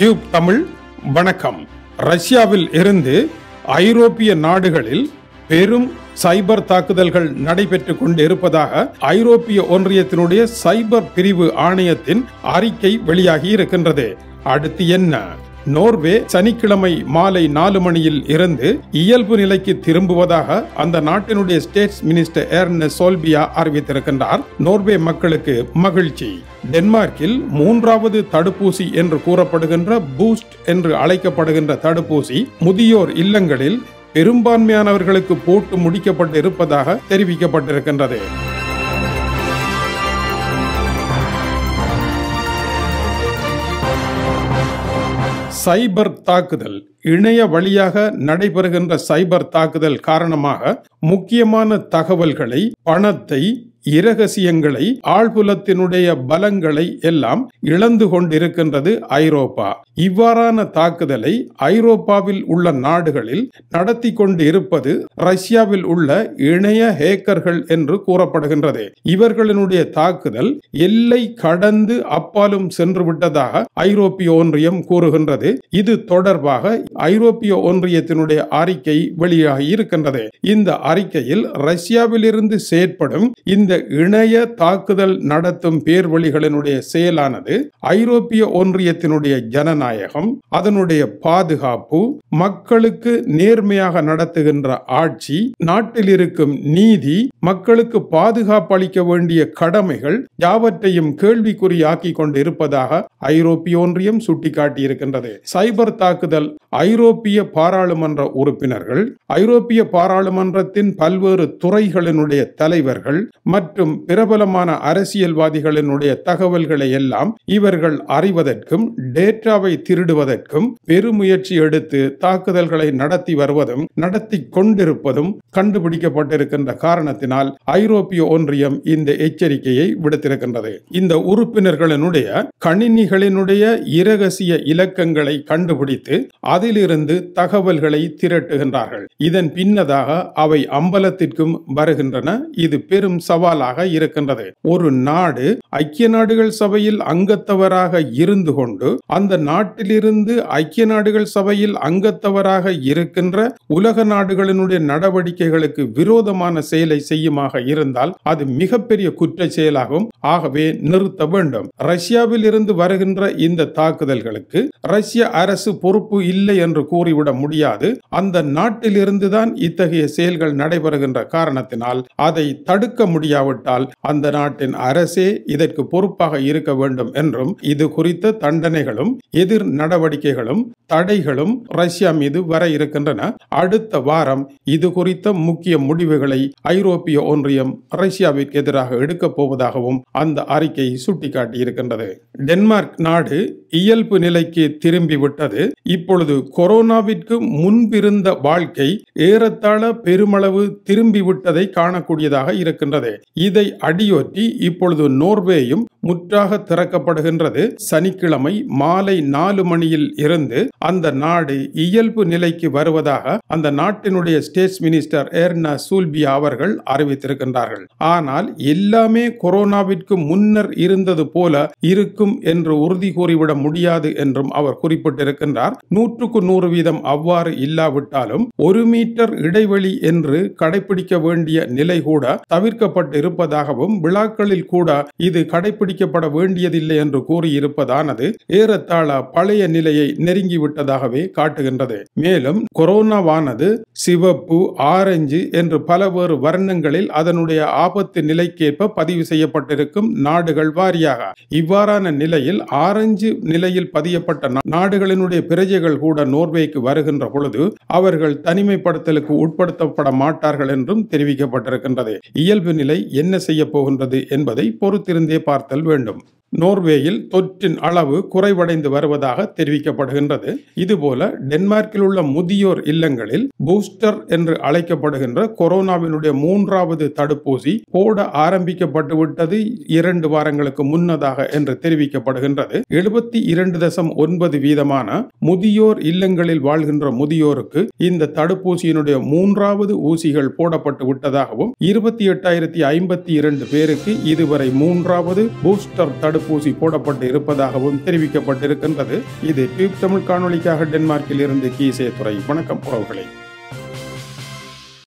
tube Tamil வணக்கம் ரஷ்யாவில் இருந்து ஐரோப்பிய நாடுகளில் பெரும் சைபர் தாக்குதல்கள் நடைபெற்று கொண்டு இருப்பதாக ஐரோப்பிய ஒன்றியத்தினுடைய சைபர் பிரிவு ஆணையத்தின் அறிக்கை வெளியாகி இருக்கின்றது அடுத்து என்ன நோர்வே சனிக்கிழமை மாலை நாலு மணியில் இருந்து இயல்பு நிலைக்கு திரும்புவதாக அந்த நாட்டினுடைய ஸ்டேட்ஸ் மினிஸ்டர் ஏர்ன சோல்பியா அறிவித்திருக்கின்றார் நோர்வே மக்களுக்கு மகிழ்ச்சி டென்மார்க்கில் மூன்றாவது தடுப்பூசி என்று கூறப்படுகின்ற பூஸ்ட் என்று அழைக்கப்படுகின்ற தடுப்பூசி முதியோர் இல்லங்களில் பெரும்பான்மையானவர்களுக்கு போட்டு முடிக்கப்பட்டு இருப்பதாக தெரிவிக்கப்பட்டிருக்கின்றது சைபர் தாக்குதல் இணைய வழியாக நடைபெறுகின்ற சைபர் தாக்குதல் காரணமாக முக்கியமான தகவல்களை பணத்தை இரகசியங்களை ஆழ்புலத்தினுடைய பலங்களை எல்லாம் இழந்து கொண்டிருக்கின்றது ஐரோப்பா இவ்வாறான தாக்குதலை ஐரோப்பாவில் உள்ள நாடுகளில் நடத்தி கொண்டு இருப்பது ரஷ்யாவில் உள்ள இணைய ஹேக்கர்கள் என்று கூறப்படுகின்றது இவர்களினுடைய தாக்குதல் எல்லை கடந்து அப்பாலும் சென்று விட்டதாக ஐரோப்பிய ஒன்றியம் கூறுகின்றது இது தொடர்பாக ஐரோப்பிய ஒன்றியத்தினுடைய அறிக்கை வெளியாகி இருக்கின்றது இந்த அறிக்கையில் ரஷ்யாவிலிருந்து செயற்படும் இந்த இந்த இணைய தாக்குதல் நடத்தும் பேர்வழிகளினுடைய செயலானது ஐரோப்பிய ஒன்றியத்தினுடைய ஜனநாயகம் அதனுடைய பாதுகாப்பு மக்களுக்கு நேர்மையாக நடத்துகின்ற ஆட்சி நாட்டில் இருக்கும் நீதி மக்களுக்கு பாதுகாப்பு அளிக்க வேண்டிய கடமைகள் யாவற்றையும் கேள்விக்குறியாக்கி கொண்டு இருப்பதாக ஐரோப்பிய ஒன்றியம் சுட்டிக்காட்டியிருக்கின்றது சைபர் தாக்குதல் ஐரோப்பிய பாராளுமன்ற உறுப்பினர்கள் ஐரோப்பிய பாராளுமன்றத்தின் பல்வேறு துறைகளினுடைய தலைவர்கள் மற்றும் பிரபலமான அரசியல்வாதிகளினுடைய தகவல்களை எல்லாம் இவர்கள் அறிவதற்கும் டேட்டாவை திருடுவதற்கும் பெருமுயற்சி எடுத்து தாக்குதல்களை நடத்தி வருவதும் நடத்தி கொண்டிருப்பதும் கண்டுபிடிக்கப்பட்டிருக்கின்ற காரணத்தினால் ஐரோப்பிய ஒன்றியம் இந்த எச்சரிக்கையை விடுத்திருக்கின்றது இந்த உறுப்பினர்களினுடைய கணினிகளினுடைய இரகசிய இலக்கங்களை கண்டுபிடித்து அதிலிருந்து தகவல்களை திரட்டுகின்றார்கள் இதன் பின்னதாக அவை அம்பலத்திற்கும் வருகின்றன இது பெரும் சவால் சவாலாக இருக்கின்றது ஒரு நாடு ஐக்கிய நாடுகள் சபையில் அங்கத்தவராக இருந்து கொண்டு அந்த நாட்டிலிருந்து ஐக்கிய நாடுகள் சபையில் அங்கத்தவராக இருக்கின்ற உலக நாடுகளினுடைய நடவடிக்கைகளுக்கு விரோதமான செயலை செய்யுமாக இருந்தால் அது மிகப்பெரிய குற்ற செயலாகும் ஆகவே நிறுத்த வேண்டும் ரஷ்யாவில் இருந்து வருகின்ற இந்த தாக்குதல்களுக்கு ரஷ்ய அரசு பொறுப்பு இல்லை என்று கூறிவிட முடியாது அந்த நாட்டிலிருந்துதான் இத்தகைய செயல்கள் நடைபெறுகின்ற காரணத்தினால் அதை தடுக்க முடியாது முடியாவிட்டால் அந்த நாட்டின் அரசே இதற்கு பொறுப்பாக இருக்க வேண்டும் என்றும் இது குறித்த தண்டனைகளும் எதிர் நடவடிக்கைகளும் தடைகளும் ரஷ்யா மீது வர இருக்கின்றன அடுத்த வாரம் இது குறித்த முக்கிய முடிவுகளை ஐரோப்பிய ஒன்றியம் ரஷ்யாவிற்கு எதிராக எடுக்கப் போவதாகவும் அந்த அறிக்கை சுட்டிக்காட்டியிருக்கின்றது டென்மார்க் நாடு இயல்பு நிலைக்கு திரும்பிவிட்டது இப்பொழுது கொரோனாவிற்கு முன்பிருந்த வாழ்க்கை ஏறத்தாழ பெருமளவு திரும்பிவிட்டதை காணக்கூடியதாக இருக்கின்றது இதை அடியொற்றி இப்பொழுது நோர்வேயும் முற்றாக திறக்கப்படுகின்றது சனிக்கிழமை மாலை நாலு மணியில் இருந்து அந்த நாடு இயல்பு நிலைக்கு வருவதாக அந்த நாட்டினுடைய ஸ்டேட்ஸ் மினிஸ்டர் ஏர்னா சூல்பியா அவர்கள் அறிவித்திருக்கின்றார்கள் ஆனால் எல்லாமே கொரோனாவிற்கு முன்னர் இருந்தது போல இருக்கும் என்று உறுதி கூறிவிட முடியாது என்றும் அவர் குறிப்பிட்டிருக்கின்றார் நூற்றுக்கு நூறு வீதம் அவ்வாறு இல்லாவிட்டாலும் ஒரு மீட்டர் இடைவெளி என்று கடைபிடிக்க வேண்டிய நிலை கூட தவிர்க்கப்பட்டு இருப்பதாகவும் விழாக்களில் கூட இது கடைபிடிக்கப்பட வேண்டியதில்லை என்று கூறியிருப்பதானது ஏறத்தாழ பழைய நிலையை நெருங்கிவிட்டதாகவே காட்டுகின்றது மேலும் கொரோனாவானது சிவப்பு ஆரஞ்சு என்று பல வேறு வர்ணங்களில் அதனுடைய ஆபத்து நிலைக்கேற்ப பதிவு செய்யப்பட்டிருக்கும் நாடுகள் வாரியாக இவ்வாறான நிலையில் ஆரஞ்சு நிலையில் பதியப்பட்ட நாடுகளினுடைய பிரஜைகள் கூட நோர்வேக்கு வருகின்ற பொழுது அவர்கள் தனிமைப்படுத்தலுக்கு உட்படுத்தப்பட மாட்டார்கள் என்றும் தெரிவிக்கப்பட்டிருக்கின்றது இயல்பு நிலை என்ன செய்யப் போகின்றது என்பதை பொறுத்திருந்தே பார்த்தல் வேண்டும் நோர்வேயில் தொற்றின் அளவு குறைவடைந்து வருவதாக தெரிவிக்கப்படுகின்றது இதுபோல டென்மார்க்கில் உள்ள முதியோர் இல்லங்களில் பூஸ்டர் என்று அழைக்கப்படுகின்ற கொரோனாவினுடைய மூன்றாவது தடுப்பூசி போட ஆரம்பிக்கப்பட்டுவிட்டது இரண்டு வாரங்களுக்கு முன்னதாக என்று தெரிவிக்கப்படுகின்றது எழுபத்தி இரண்டு தசம் ஒன்பது வீதமான முதியோர் இல்லங்களில் வாழ்கின்ற முதியோருக்கு இந்த தடுப்பூசியினுடைய மூன்றாவது ஊசிகள் போடப்பட்டு விட்டதாகவும் இருபத்தி எட்டாயிரத்தி ஐம்பத்தி இரண்டு பேருக்கு இதுவரை மூன்றாவது பூஸ்டர் தடுப்பு தடுப்பூசி போடப்பட்டு இருப்பதாகவும் தெரிவிக்கப்பட்டிருக்கின்றது இது டியூப் தமிழ் காணொலிக்காக டென்மார்க்கில் இருந்து கீசே துறை வணக்கம் உறவுகளை